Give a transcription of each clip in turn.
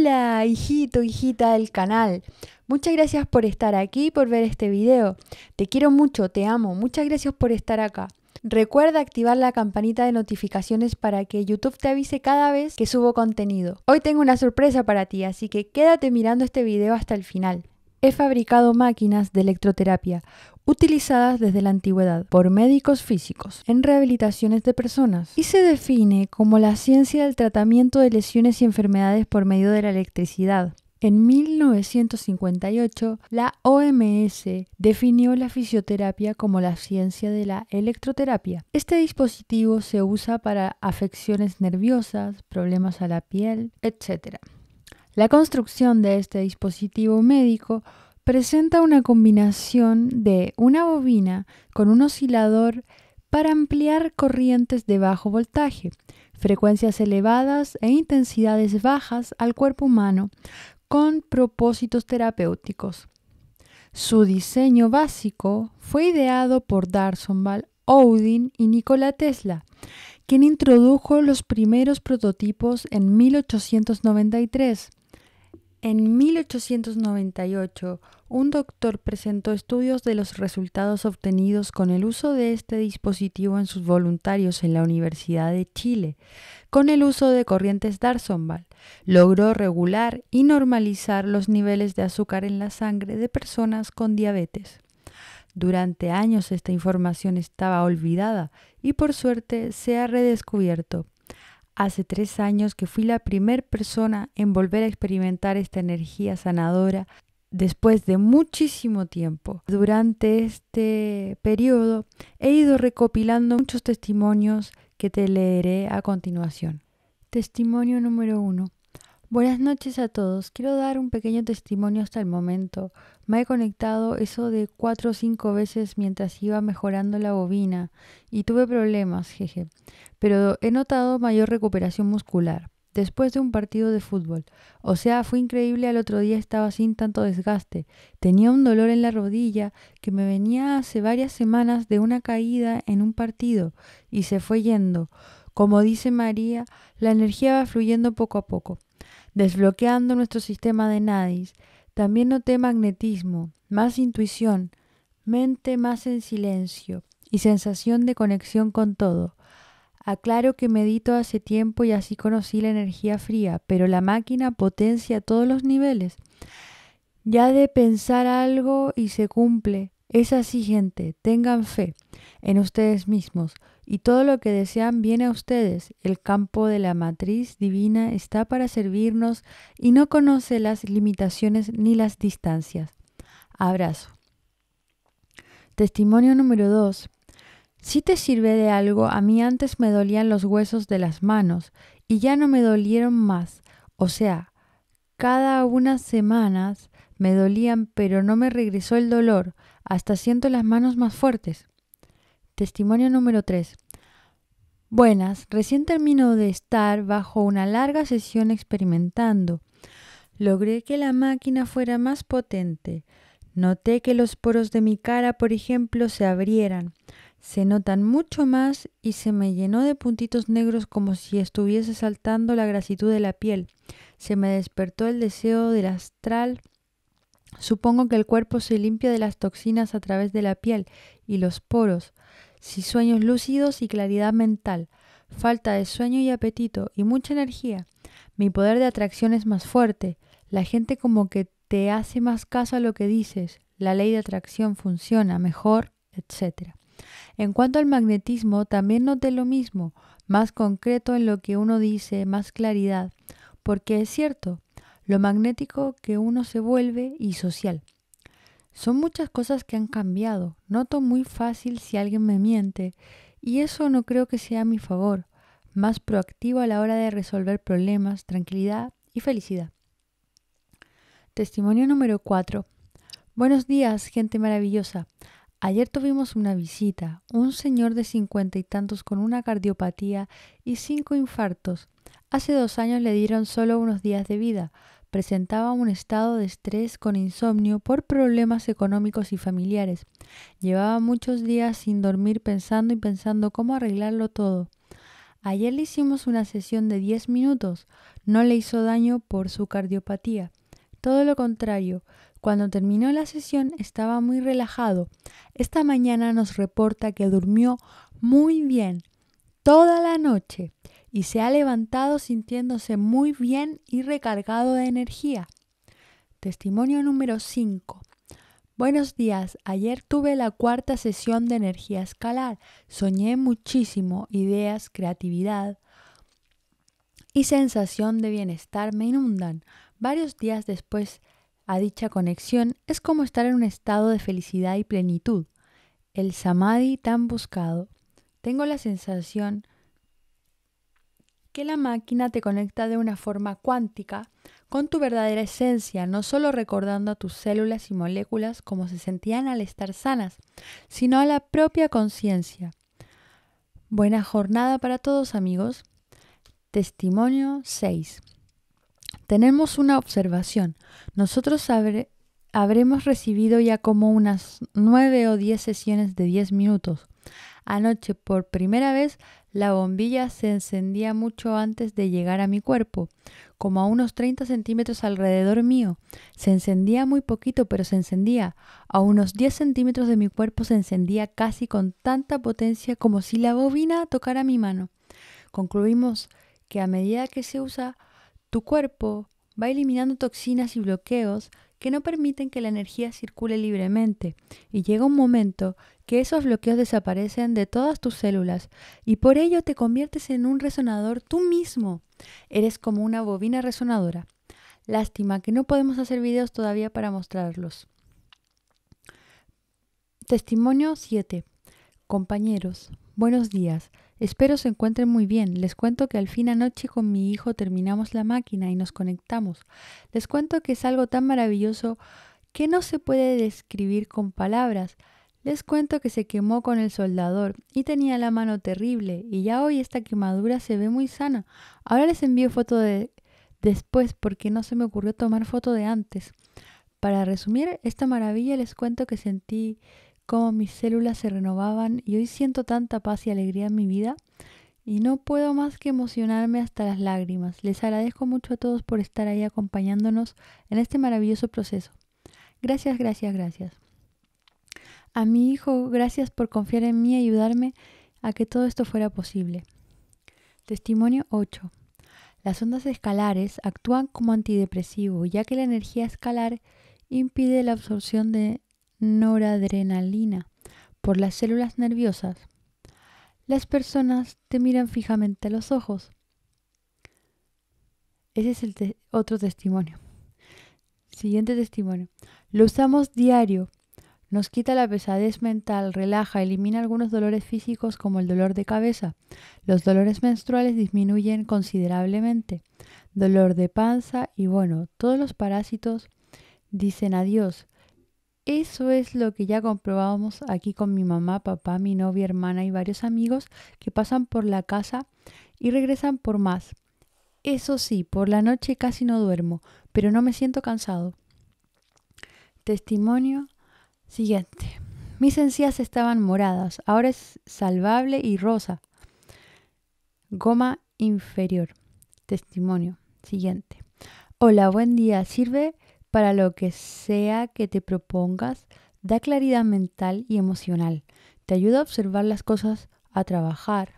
Hola, hijito, hijita del canal. Muchas gracias por estar aquí, por ver este video. Te quiero mucho, te amo. Muchas gracias por estar acá. Recuerda activar la campanita de notificaciones para que YouTube te avise cada vez que subo contenido. Hoy tengo una sorpresa para ti, así que quédate mirando este video hasta el final. He fabricado máquinas de electroterapia, utilizadas desde la antigüedad por médicos físicos en rehabilitaciones de personas y se define como la ciencia del tratamiento de lesiones y enfermedades por medio de la electricidad. En 1958, la OMS definió la fisioterapia como la ciencia de la electroterapia. Este dispositivo se usa para afecciones nerviosas, problemas a la piel, etc. La construcción de este dispositivo médico presenta una combinación de una bobina con un oscilador para ampliar corrientes de bajo voltaje, frecuencias elevadas e intensidades bajas al cuerpo humano con propósitos terapéuticos. Su diseño básico fue ideado por Darsonval, Odin y Nikola Tesla, quien introdujo los primeros prototipos en 1893 en 1898, un doctor presentó estudios de los resultados obtenidos con el uso de este dispositivo en sus voluntarios en la Universidad de Chile. Con el uso de corrientes Darsonval, logró regular y normalizar los niveles de azúcar en la sangre de personas con diabetes. Durante años esta información estaba olvidada y por suerte se ha redescubierto hace tres años que fui la primera persona en volver a experimentar esta energía sanadora después de muchísimo tiempo. Durante este periodo he ido recopilando muchos testimonios que te leeré a continuación. Testimonio número uno. Buenas noches a todos. Quiero dar un pequeño testimonio hasta el momento. Me he conectado eso de cuatro o cinco veces mientras iba mejorando la bobina y tuve problemas, jeje. Pero he notado mayor recuperación muscular después de un partido de fútbol. O sea, fue increíble, al otro día estaba sin tanto desgaste. Tenía un dolor en la rodilla que me venía hace varias semanas de una caída en un partido y se fue yendo. Como dice María, la energía va fluyendo poco a poco. Desbloqueando nuestro sistema de nadis, también noté magnetismo, más intuición, mente más en silencio y sensación de conexión con todo. Aclaro que medito hace tiempo y así conocí la energía fría, pero la máquina potencia todos los niveles. Ya de pensar algo y se cumple. Es así, gente, tengan fe en ustedes mismos y todo lo que desean viene a ustedes. El campo de la matriz divina está para servirnos y no conoce las limitaciones ni las distancias. Abrazo. Testimonio número 2. Si te sirve de algo, a mí antes me dolían los huesos de las manos y ya no me dolieron más. O sea, cada unas semanas me dolían, pero no me regresó el dolor. Hasta siento las manos más fuertes. Testimonio número 3. Buenas, recién termino de estar bajo una larga sesión experimentando. Logré que la máquina fuera más potente. Noté que los poros de mi cara, por ejemplo, se abrieran. Se notan mucho más y se me llenó de puntitos negros como si estuviese saltando la grasitud de la piel. Se me despertó el deseo del astral. Supongo que el cuerpo se limpia de las toxinas a través de la piel y los poros. Si sueños lúcidos y claridad mental, falta de sueño y apetito y mucha energía, mi poder de atracción es más fuerte, la gente como que te hace más caso a lo que dices, la ley de atracción funciona mejor, etc. En cuanto al magnetismo, también noté lo mismo, más concreto en lo que uno dice, más claridad, porque es cierto, lo magnético que uno se vuelve y social. Son muchas cosas que han cambiado. Noto muy fácil si alguien me miente y eso no creo que sea a mi favor. Más proactivo a la hora de resolver problemas, tranquilidad y felicidad. Testimonio número 4. Buenos días, gente maravillosa. Ayer tuvimos una visita, un señor de cincuenta y tantos con una cardiopatía y cinco infartos. Hace dos años le dieron solo unos días de vida, presentaba un estado de estrés con insomnio por problemas económicos y familiares. Llevaba muchos días sin dormir pensando y pensando cómo arreglarlo todo. Ayer le hicimos una sesión de 10 minutos. No le hizo daño por su cardiopatía. Todo lo contrario, cuando terminó la sesión estaba muy relajado. Esta mañana nos reporta que durmió muy bien toda la noche y se ha levantado sintiéndose muy bien y recargado de energía. Testimonio número 5. Buenos días, ayer tuve la cuarta sesión de energía escalar. Soñé muchísimo, ideas, creatividad y sensación de bienestar me inundan. Varios días después a dicha conexión es como estar en un estado de felicidad y plenitud, el samadhi tan buscado. Tengo la sensación que la máquina te conecta de una forma cuántica con tu verdadera esencia, no solo recordando a tus células y moléculas como se sentían al estar sanas, sino a la propia conciencia. Buena jornada para todos amigos. Testimonio 6. Tenemos una observación. Nosotros habremos recibido ya como unas 9 o 10 sesiones de 10 minutos Anoche por primera vez la bombilla se encendía mucho antes de llegar a mi cuerpo, como a unos 30 centímetros alrededor mío. Se encendía muy poquito, pero se encendía. A unos 10 centímetros de mi cuerpo se encendía casi con tanta potencia como si la bobina tocara mi mano. Concluimos que a medida que se usa, tu cuerpo va eliminando toxinas y bloqueos que no permiten que la energía circule libremente y llega un momento que esos bloqueos desaparecen de todas tus células y por ello te conviertes en un resonador tú mismo. Eres como una bobina resonadora. Lástima que no podemos hacer videos todavía para mostrarlos. Testimonio 7. Compañeros, buenos días. Espero se encuentren muy bien. Les cuento que al fin anoche con mi hijo terminamos la máquina y nos conectamos. Les cuento que es algo tan maravilloso que no se puede describir con palabras. Les cuento que se quemó con el soldador y tenía la mano terrible y ya hoy esta quemadura se ve muy sana. Ahora les envío foto de después porque no se me ocurrió tomar foto de antes. Para resumir esta maravilla les cuento que sentí como mis células se renovaban y hoy siento tanta paz y alegría en mi vida y no puedo más que emocionarme hasta las lágrimas. Les agradezco mucho a todos por estar ahí acompañándonos en este maravilloso proceso. Gracias, gracias, gracias. A mi hijo, gracias por confiar en mí y ayudarme a que todo esto fuera posible. Testimonio 8. Las ondas escalares actúan como antidepresivo, ya que la energía escalar impide la absorción de noradrenalina por las células nerviosas. Las personas te miran fijamente los ojos. Ese es el otro testimonio. Siguiente testimonio. Lo usamos diario nos quita la pesadez mental, relaja, elimina algunos dolores físicos como el dolor de cabeza. Los dolores menstruales disminuyen considerablemente. Dolor de panza y bueno, todos los parásitos dicen adiós. Eso es lo que ya comprobamos aquí con mi mamá, papá, mi novia, hermana y varios amigos que pasan por la casa y regresan por más. Eso sí, por la noche casi no duermo, pero no me siento cansado. Testimonio Siguiente. Mis encías estaban moradas, ahora es salvable y rosa. Goma inferior. Testimonio. Siguiente. Hola, buen día. Sirve para lo que sea que te propongas. Da claridad mental y emocional. Te ayuda a observar las cosas, a trabajar,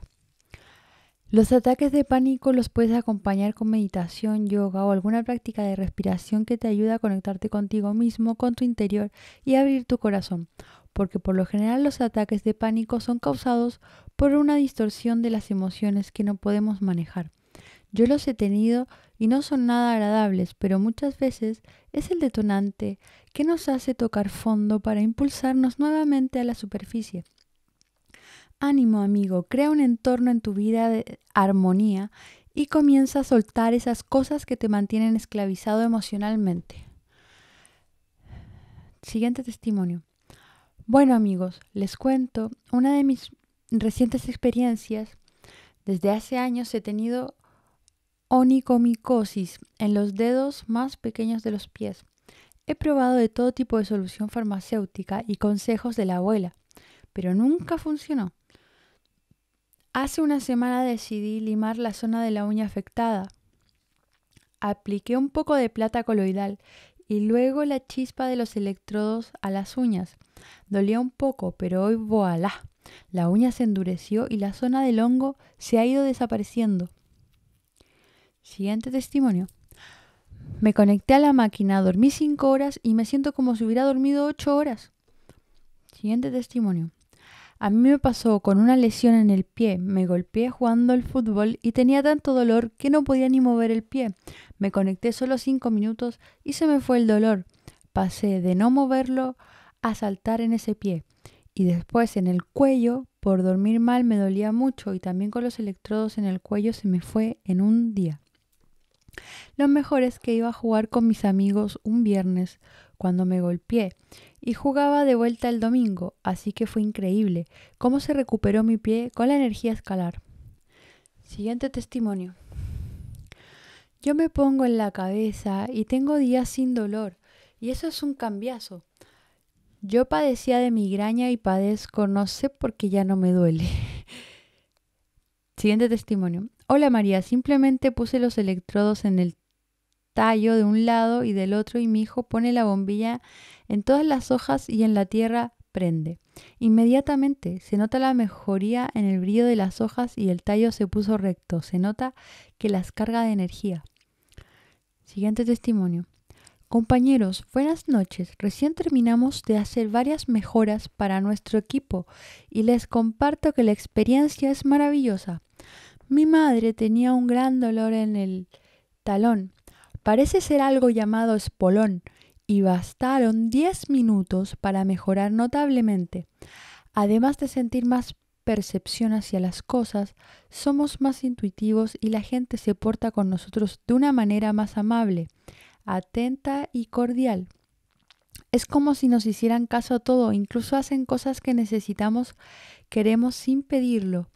los ataques de pánico los puedes acompañar con meditación, yoga o alguna práctica de respiración que te ayude a conectarte contigo mismo, con tu interior y abrir tu corazón, porque por lo general los ataques de pánico son causados por una distorsión de las emociones que no podemos manejar. Yo los he tenido y no son nada agradables, pero muchas veces es el detonante que nos hace tocar fondo para impulsarnos nuevamente a la superficie. Ánimo amigo, crea un entorno en tu vida de armonía y comienza a soltar esas cosas que te mantienen esclavizado emocionalmente. Siguiente testimonio. Bueno amigos, les cuento una de mis recientes experiencias. Desde hace años he tenido onicomicosis en los dedos más pequeños de los pies. He probado de todo tipo de solución farmacéutica y consejos de la abuela, pero nunca funcionó. Hace una semana decidí limar la zona de la uña afectada. Apliqué un poco de plata coloidal y luego la chispa de los electrodos a las uñas. Dolía un poco, pero hoy voilà. La uña se endureció y la zona del hongo se ha ido desapareciendo. Siguiente testimonio. Me conecté a la máquina, dormí 5 horas y me siento como si hubiera dormido 8 horas. Siguiente testimonio. A mí me pasó con una lesión en el pie. Me golpeé jugando al fútbol y tenía tanto dolor que no podía ni mover el pie. Me conecté solo cinco minutos y se me fue el dolor. Pasé de no moverlo a saltar en ese pie. Y después en el cuello, por dormir mal me dolía mucho y también con los electrodos en el cuello se me fue en un día. Lo mejor es que iba a jugar con mis amigos un viernes cuando me golpeé y jugaba de vuelta el domingo, así que fue increíble cómo se recuperó mi pie con la energía escalar. Siguiente testimonio. Yo me pongo en la cabeza y tengo días sin dolor, y eso es un cambiazo. Yo padecía de migraña y padezco, no sé por qué ya no me duele. Siguiente testimonio. Hola María, simplemente puse los electrodos en el tallo de un lado y del otro y mi hijo pone la bombilla en todas las hojas y en la tierra prende. Inmediatamente se nota la mejoría en el brillo de las hojas y el tallo se puso recto. Se nota que las carga de energía. Siguiente testimonio. Compañeros, buenas noches. Recién terminamos de hacer varias mejoras para nuestro equipo y les comparto que la experiencia es maravillosa. Mi madre tenía un gran dolor en el talón Parece ser algo llamado espolón y bastaron 10 minutos para mejorar notablemente. Además de sentir más percepción hacia las cosas, somos más intuitivos y la gente se porta con nosotros de una manera más amable, atenta y cordial. Es como si nos hicieran caso a todo, incluso hacen cosas que necesitamos, queremos sin pedirlo.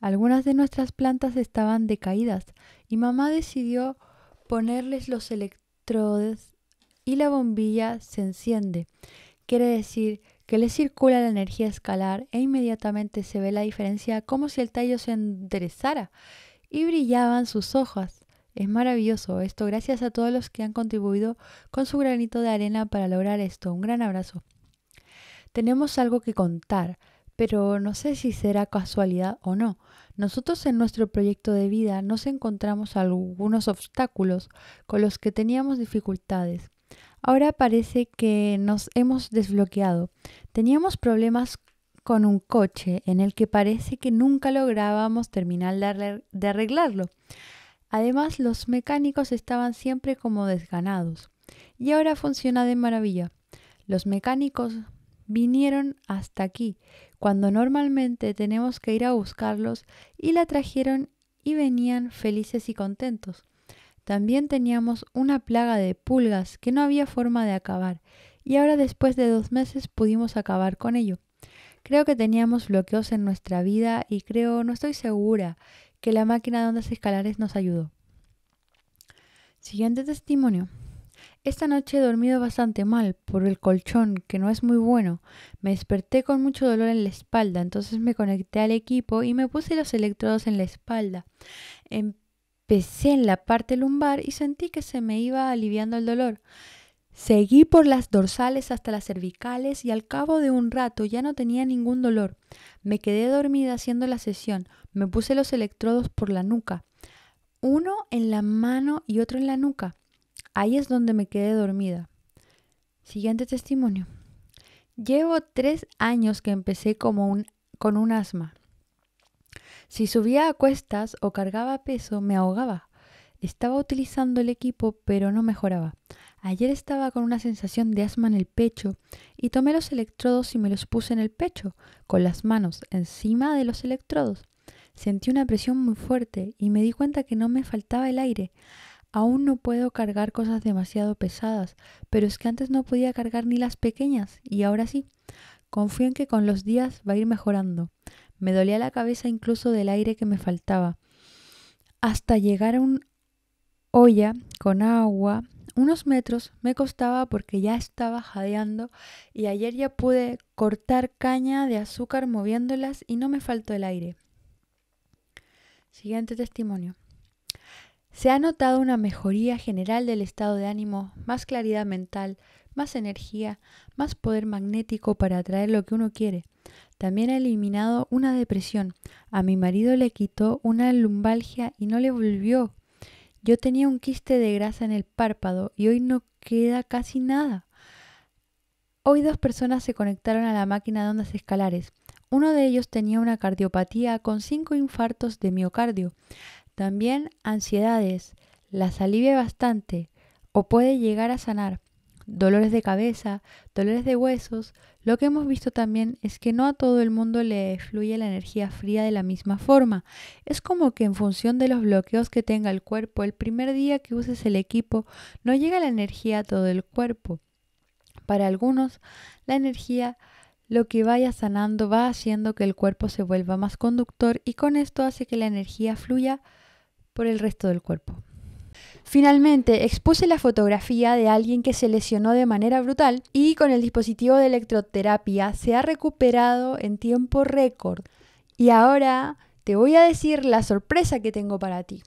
Algunas de nuestras plantas estaban decaídas y mamá decidió ponerles los electrodos y la bombilla se enciende. Quiere decir que le circula la energía escalar e inmediatamente se ve la diferencia como si el tallo se enderezara y brillaban sus hojas. Es maravilloso esto, gracias a todos los que han contribuido con su granito de arena para lograr esto. Un gran abrazo. Tenemos algo que contar. Pero no sé si será casualidad o no. Nosotros en nuestro proyecto de vida nos encontramos algunos obstáculos con los que teníamos dificultades. Ahora parece que nos hemos desbloqueado. Teníamos problemas con un coche en el que parece que nunca lográbamos terminar de arreglarlo. Además, los mecánicos estaban siempre como desganados. Y ahora funciona de maravilla. Los mecánicos vinieron hasta aquí, cuando normalmente tenemos que ir a buscarlos, y la trajeron y venían felices y contentos. También teníamos una plaga de pulgas que no había forma de acabar, y ahora después de dos meses pudimos acabar con ello. Creo que teníamos bloqueos en nuestra vida y creo, no estoy segura, que la máquina de ondas escalares nos ayudó. Siguiente testimonio. Esta noche he dormido bastante mal por el colchón, que no es muy bueno. Me desperté con mucho dolor en la espalda, entonces me conecté al equipo y me puse los electrodos en la espalda. Empecé en la parte lumbar y sentí que se me iba aliviando el dolor. Seguí por las dorsales hasta las cervicales y al cabo de un rato ya no tenía ningún dolor. Me quedé dormida haciendo la sesión. Me puse los electrodos por la nuca. Uno en la mano y otro en la nuca. Ahí es donde me quedé dormida. Siguiente testimonio. Llevo tres años que empecé un, con un asma. Si subía a cuestas o cargaba peso, me ahogaba. Estaba utilizando el equipo, pero no mejoraba. Ayer estaba con una sensación de asma en el pecho y tomé los electrodos y me los puse en el pecho, con las manos encima de los electrodos. Sentí una presión muy fuerte y me di cuenta que no me faltaba el aire. Aún no puedo cargar cosas demasiado pesadas, pero es que antes no podía cargar ni las pequeñas y ahora sí. Confío en que con los días va a ir mejorando. Me dolía la cabeza incluso del aire que me faltaba. Hasta llegar a una olla con agua, unos metros me costaba porque ya estaba jadeando y ayer ya pude cortar caña de azúcar moviéndolas y no me faltó el aire. Siguiente testimonio. Se ha notado una mejoría general del estado de ánimo, más claridad mental, más energía, más poder magnético para atraer lo que uno quiere. También ha eliminado una depresión. A mi marido le quitó una lumbalgia y no le volvió. Yo tenía un quiste de grasa en el párpado y hoy no queda casi nada. Hoy dos personas se conectaron a la máquina de ondas escalares. Uno de ellos tenía una cardiopatía con cinco infartos de miocardio. También ansiedades, las alivia bastante o puede llegar a sanar. Dolores de cabeza, dolores de huesos. Lo que hemos visto también es que no a todo el mundo le fluye la energía fría de la misma forma. Es como que en función de los bloqueos que tenga el cuerpo, el primer día que uses el equipo no llega la energía a todo el cuerpo. Para algunos, la energía lo que vaya sanando va haciendo que el cuerpo se vuelva más conductor y con esto hace que la energía fluya por el resto del cuerpo. Finalmente, expuse la fotografía de alguien que se lesionó de manera brutal y con el dispositivo de electroterapia se ha recuperado en tiempo récord. Y ahora te voy a decir la sorpresa que tengo para ti.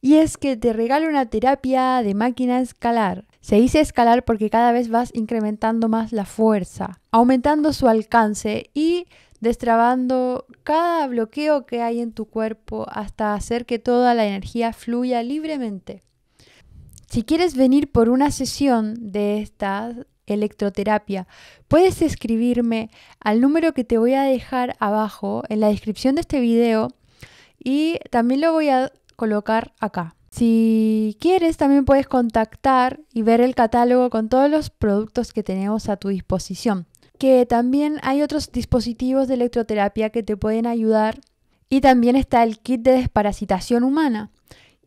Y es que te regalo una terapia de máquina escalar. Se dice escalar porque cada vez vas incrementando más la fuerza, aumentando su alcance y destrabando cada bloqueo que hay en tu cuerpo hasta hacer que toda la energía fluya libremente. Si quieres venir por una sesión de esta electroterapia, puedes escribirme al número que te voy a dejar abajo en la descripción de este video y también lo voy a colocar acá. Si quieres, también puedes contactar y ver el catálogo con todos los productos que tenemos a tu disposición que también hay otros dispositivos de electroterapia que te pueden ayudar. Y también está el kit de desparasitación humana,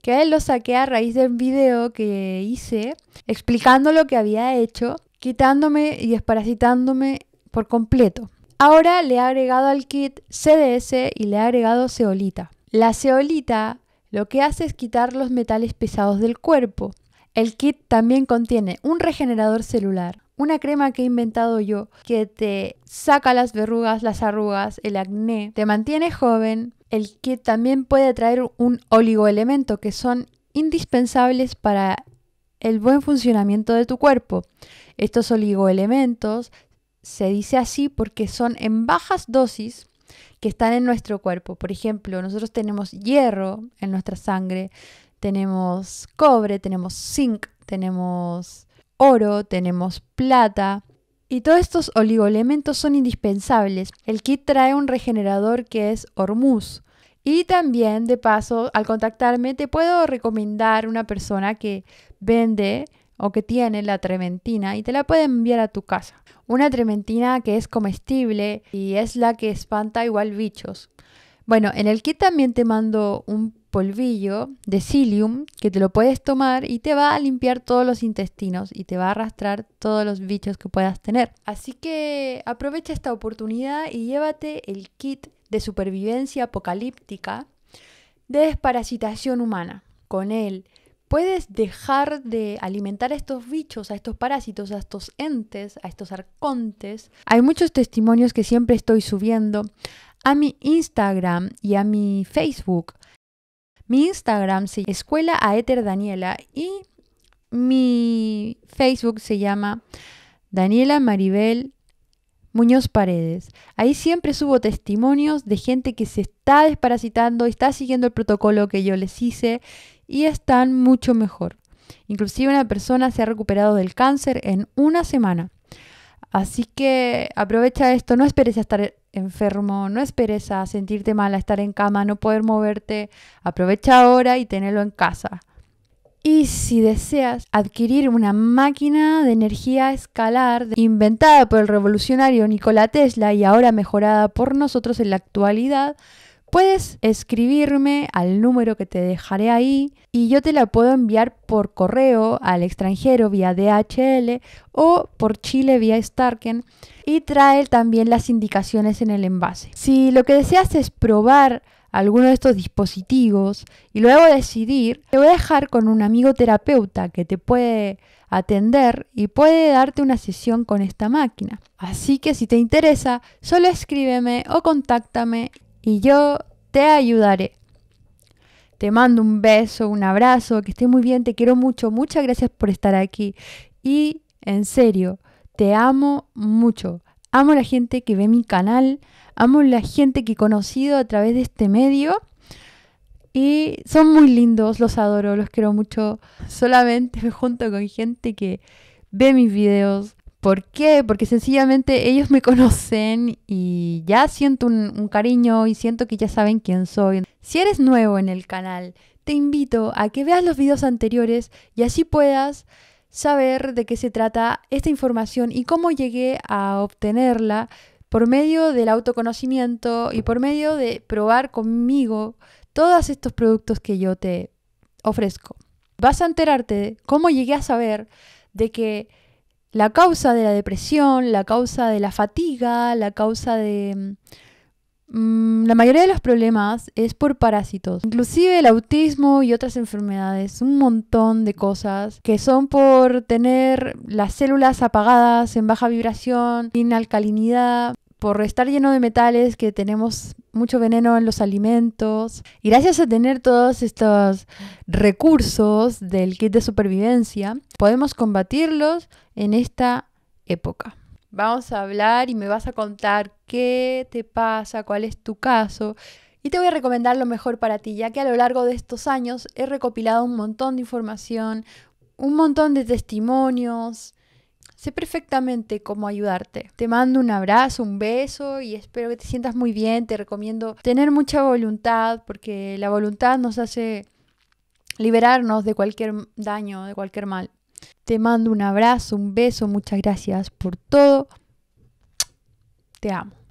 que él lo saqué a raíz de un video que hice explicando lo que había hecho, quitándome y desparasitándome por completo. Ahora le he agregado al kit CDS y le he agregado ceolita. La ceolita lo que hace es quitar los metales pesados del cuerpo. El kit también contiene un regenerador celular, una crema que he inventado yo que te saca las verrugas, las arrugas, el acné, te mantiene joven, el que también puede traer un oligoelemento que son indispensables para el buen funcionamiento de tu cuerpo. Estos oligoelementos se dice así porque son en bajas dosis que están en nuestro cuerpo. Por ejemplo, nosotros tenemos hierro en nuestra sangre, tenemos cobre, tenemos zinc, tenemos oro, tenemos plata, y todos estos oligoelementos son indispensables. El kit trae un regenerador que es Hormuz. Y también, de paso, al contactarme, te puedo recomendar una persona que vende o que tiene la trementina y te la puede enviar a tu casa. Una trementina que es comestible y es la que espanta igual bichos. Bueno, en el kit también te mando un polvillo de psyllium que te lo puedes tomar y te va a limpiar todos los intestinos y te va a arrastrar todos los bichos que puedas tener. Así que aprovecha esta oportunidad y llévate el kit de supervivencia apocalíptica de desparasitación humana. Con él puedes dejar de alimentar a estos bichos, a estos parásitos, a estos entes, a estos arcontes. Hay muchos testimonios que siempre estoy subiendo a mi Instagram y a mi Facebook mi Instagram se Escuela a Daniela y mi Facebook se llama Daniela Maribel Muñoz Paredes. Ahí siempre subo testimonios de gente que se está desparasitando, está siguiendo el protocolo que yo les hice y están mucho mejor. Inclusive una persona se ha recuperado del cáncer en una semana. Así que aprovecha esto, no esperes a estar enfermo, no esperes a sentirte mal, a estar en cama, no poder moverte. Aprovecha ahora y tenelo en casa. Y si deseas adquirir una máquina de energía escalar inventada por el revolucionario Nikola Tesla y ahora mejorada por nosotros en la actualidad, Puedes escribirme al número que te dejaré ahí y yo te la puedo enviar por correo al extranjero vía DHL o por Chile vía Starken y trae también las indicaciones en el envase. Si lo que deseas es probar alguno de estos dispositivos y luego decidir, te voy a dejar con un amigo terapeuta que te puede atender y puede darte una sesión con esta máquina. Así que si te interesa, solo escríbeme o contáctame y yo te ayudaré. Te mando un beso, un abrazo, que estés muy bien, te quiero mucho, muchas gracias por estar aquí. Y en serio, te amo mucho. Amo la gente que ve mi canal, amo la gente que he conocido a través de este medio. Y son muy lindos, los adoro, los quiero mucho. Solamente me junto con gente que ve mis videos, ¿Por qué? Porque sencillamente ellos me conocen y ya siento un, cariño y siento que ya saben quién soy. Si eres nuevo en el canal, te invito a que veas los videos anteriores y así puedas saber de qué se trata esta información y cómo llegué a obtenerla por medio del autoconocimiento y por medio de probar conmigo todos estos productos que yo te ofrezco. Vas a enterarte de cómo llegué a saber de que la causa de la depresión, la causa de la fatiga, la causa de... Mm, la mayoría de los problemas es por parásitos, inclusive el autismo y otras enfermedades, un montón de cosas que son por tener las células apagadas, en baja vibración, sin alcalinidad, por estar lleno de metales que tenemos mucho veneno en los alimentos. Y gracias a tener todos estos recursos del kit de supervivencia, podemos combatirlos en esta época. Vamos a hablar y me vas a contar qué te pasa, cuál es tu caso. Y te voy a recomendar lo mejor para ti, ya que a lo largo de estos años he recopilado un montón de información, un montón de testimonios, Sé perfectamente cómo ayudarte. Te mando un abrazo, un beso y espero que te sientas muy bien. Te recomiendo tener mucha voluntad porque la voluntad nos hace liberarnos de cualquier daño, de cualquier mal. Te mando un abrazo, un beso, muchas gracias por todo. Te amo.